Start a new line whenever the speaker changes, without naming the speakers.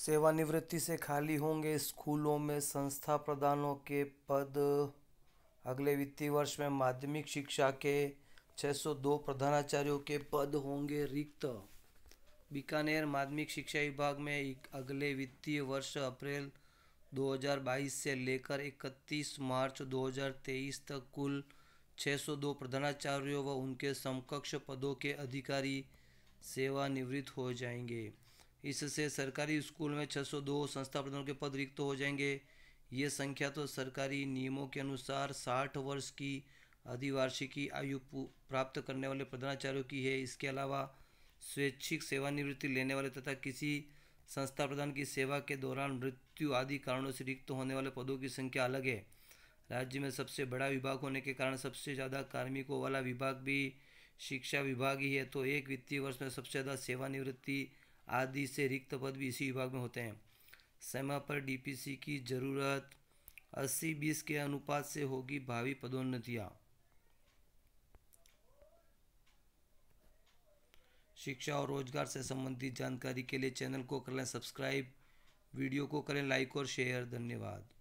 सेवानिवृत्ति से खाली होंगे स्कूलों में संस्था प्रधानों के पद अगले वित्तीय वर्ष में माध्यमिक शिक्षा के 602 प्रधानाचार्यों के पद होंगे रिक्त बीकानेर माध्यमिक शिक्षा विभाग में अगले वित्तीय वर्ष अप्रैल 2022 से लेकर 31 मार्च 2023 तक कुल 602 प्रधानाचार्यों व उनके समकक्ष पदों के अधिकारी सेवानिवृत्त हो जाएंगे इससे सरकारी स्कूल में 602 संस्था प्रधानों के पद रिक्त हो जाएंगे ये संख्या तो सरकारी नियमों के अनुसार 60 वर्ष की अधिवार्षिकी आयु प्राप्त करने वाले प्रधानाचार्यों की है इसके अलावा स्वैच्छिक सेवानिवृत्ति लेने वाले तथा किसी संस्था प्रधान की सेवा के दौरान मृत्यु आदि कारणों से रिक्त होने वाले पदों की संख्या अलग है राज्य में सबसे बड़ा विभाग होने के कारण सबसे ज़्यादा कार्मिकों वाला विभाग भी शिक्षा विभाग ही है तो एक वित्तीय वर्ष में सबसे ज़्यादा सेवानिवृत्ति आदि से रिक्त पद भी इसी विभाग में होते हैं समय पर डीपीसी की जरूरत अस्सी बीस के अनुपात से होगी भावी पदोन्नतियाँ शिक्षा और रोजगार से संबंधित जानकारी के लिए चैनल को कर लें सब्सक्राइब वीडियो को करें लाइक और शेयर धन्यवाद